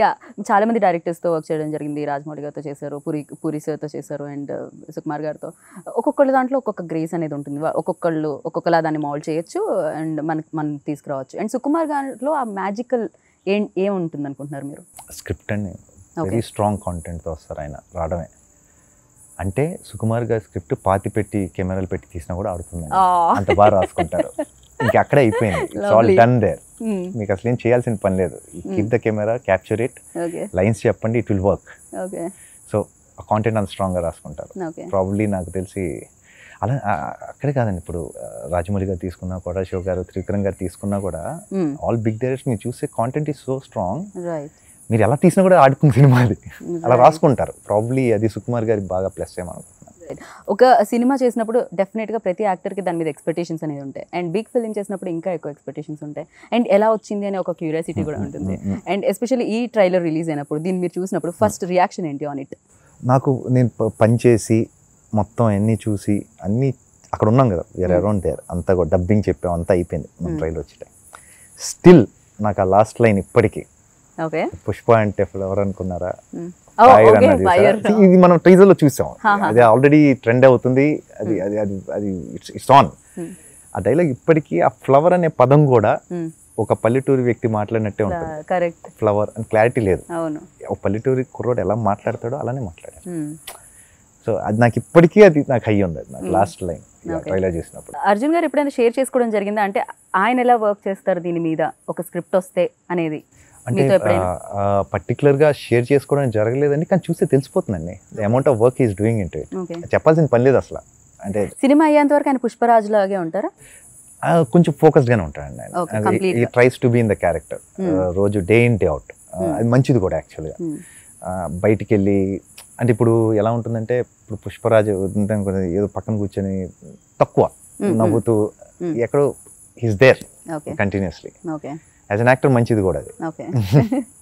Yeah చాలామంది డైరెక్టర్స్తో work చేయడం జరిగింది రాజమౌళి గారితో చేశారు పూరి పూరి సార్తో చేశారు అండ్ uh, సుకుమార్ గారితో ఒక్కొక్కళ్ళ దాంట్లో ఒక్కొక్క గ్రేస్ అనేది ఉంటుంది ఒక్కొక్కళ్ళు ఒక్కొక్కలా దాన్ని మాల్ చేయొచ్చు అండ్ మన మనం తీసుకురావచ్చు అండ్ సుకుమార్ గారిలో ఆ మ్యాజికల్ ఏం ఏం అనుకుంటున్నారు మీరు స్క్రిప్ట్ అండి వెరీ స్ట్రాంగ్ కాంటెంట్తో వస్తారు ఆయన రావడమే అంటే సుకుమార్ గారి స్క్రిప్ట్ పాతి పెట్టి కెమెరాలు పెట్టి తీసినా కూడా ఆడుతుంది ah. అంత బాగా రాసుకుంటారు ఇంకా అక్కడే అయిపోయింది ఇట్స్ ఆల్ డన్ దేర్ మీకు అసలు ఏం చేయాల్సిన పని లేదు keep the camera capture it lines చెప్పండి it will work so content అంత స్ట్రాంగ్గా రాసుకుంటారు ప్రాబ్లీ నాకు తెలిసి అలా అక్కడే కాదండి ఇప్పుడు రాజమౌళి గారు తీసుకున్నా కూడా శివ గారు త్రివిక్రమ్ గారు తీసుకున్నా కూడా ఆల్ బిగ్ డైరెక్టర్స్ మీరు చూసే కాంటెంట్ ఈస్ సో స్ట్రాంగ్ మీరు ఎలా తీసినా కూడా ఆడుకున్న సినిమా అది అలా రాసుకుంటారు ప్రాబ్లీ అది సుకుమార్ గారికి బాగా ప్లస్ ఏమనుకుంటారు ఒక సినిమా చేసినప్పుడు డెఫినెట్గా ప్రతి యాక్టర్కి దాని మీద ఎక్స్పెక్టేషన్స్ అనేది ఉంటాయి అండ్ బిగ్ ఫిలిం చేసినప్పుడు ఇంకా ఎక్కువ ఎక్స్పెక్టేషన్స్ ఉంటాయి అండ్ ఎలా వచ్చింది అనే ఒక క్యూరియాసిటీ కూడా ఉంటుంది అండ్ mm-hmm. Especially mm-hmm. ఈ ట్రైలర్ రిలీజ్ అయినప్పుడు దీన్ని మీరు చూసినప్పుడు ఫస్ట్ రియాక్షన్ ఏంటి ఆన్ ఇట్ నాకు నేను పనిచేసి మొత్తం అన్నీ చూసి అన్నీ అక్కడ ఉన్నాం కదా వేరే అరౌండ్ దేర్ అంతా కూడా డబ్బింగ్ చెప్పాం అంతా అయిపోయింది మన ట్రైలర్ mm. వచ్చే స్టిల్ నాకు ఆ లాస్ట్ లైన్ ఇప్పటికీ పుష్ప అంటే ఎవరు అనుకున్నారా mm. ఫైర్ oh, అన్నది ఇది మనం ట్రీజర్ లో చూసాం అది ఆల్రెడీ ట్రెండ్ అవుతుంది hmm. అది అది అది అది ఇట్స్ ఆన్ ఆ డైలాగ్ ఇప్పటికీ ఆ ఫ్లవర్ అనే పదం కూడా hmm. ఒక పల్లెటూరు వ్యక్తి మాట్లాడినట్టే ఉంటుంది కరెక్ట్ ఫ్లవర్ అని క్లారిటీ లేదు ఒక పల్లెటూరి కుర్రోడు ఎలా మాట్లాడతాడో అలానే మాట్లాడాడు సో hmm. అది నాకు ఇప్పటికీ అది నాకు హై ఉంది నాకు లాస్ట్ లైన్ ట్రైలర్ చేసినప్పుడు అర్జున్ గారు ఎప్పుడైనా షేర్ చేసుకోవడం జరిగిందా అంటే ఆయన ఎలా వర్క్ చేస్తారు దీని మీద ఒక స్క్రిప్ట్ వస్తే అనేది అంటే పర్టికులర్ గా షేర్ చేసుకోవడానికి జరగలేదండి కానీ చూస్తే తెలిసిపోతుందండి amount of work is doing it చెప్పాల్సిన పని లేదు అసలు అంటే సినిమా అయ్యేంత వరకు ఆయన పుష్పరాజు లాగే ఉంటారా కొంచెం ఫోకస్డ్గానే ఉంటాడండి ఈ tries to be in the character రోజు డే ఇన్ డే అవుట్ అది మంచిది కూడా యాక్చువల్గా hmm. బయటికి వెళ్ళి అంటే ఇప్పుడు ఎలా ఉంటుందంటే ఇప్పుడు పుష్పరాజు ఏదో పక్కన కూర్చొని తక్కువ hmm, hmm. నవ్వుతూ ఎక్కడో his there continuously as an actor మంచిది కూడా అది